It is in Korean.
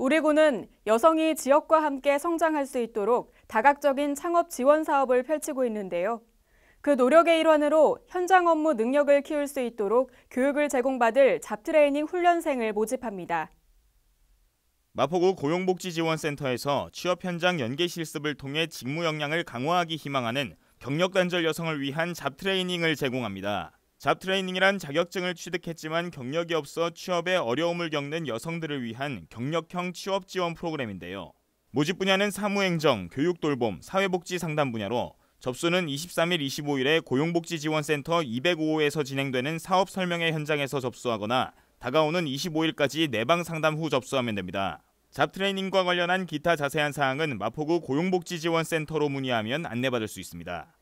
우리군은 여성이 지역과 함께 성장할 수 있도록 다각적인 창업 지원 사업을 펼치고 있는데요. 그 노력의 일환으로 현장 업무 능력을 키울 수 있도록 교육을 제공받을 잡트레이닝 훈련생을 모집합니다. 마포구 고용복지지원센터에서 취업 현장 연계 실습을 통해 직무 역량을 강화하기 희망하는 경력 단절 여성을 위한 잡트레이닝을 제공합니다. 잡트레이닝이란 자격증을 취득했지만 경력이 없어 취업에 어려움을 겪는 여성들을 위한 경력형 취업 지원 프로그램인데요. 모집 분야는 사무행정, 교육돌봄, 사회복지 상담 분야로 접수는 23일 25일에 고용복지지원센터 205호에서 진행되는 사업 설명회 현장에서 접수하거나 다가오는 25일까지 내방 상담 후 접수하면 됩니다. 잡트레이닝과 관련한 기타 자세한 사항은 마포구 고용복지지원센터로 문의하면 안내받을 수 있습니다.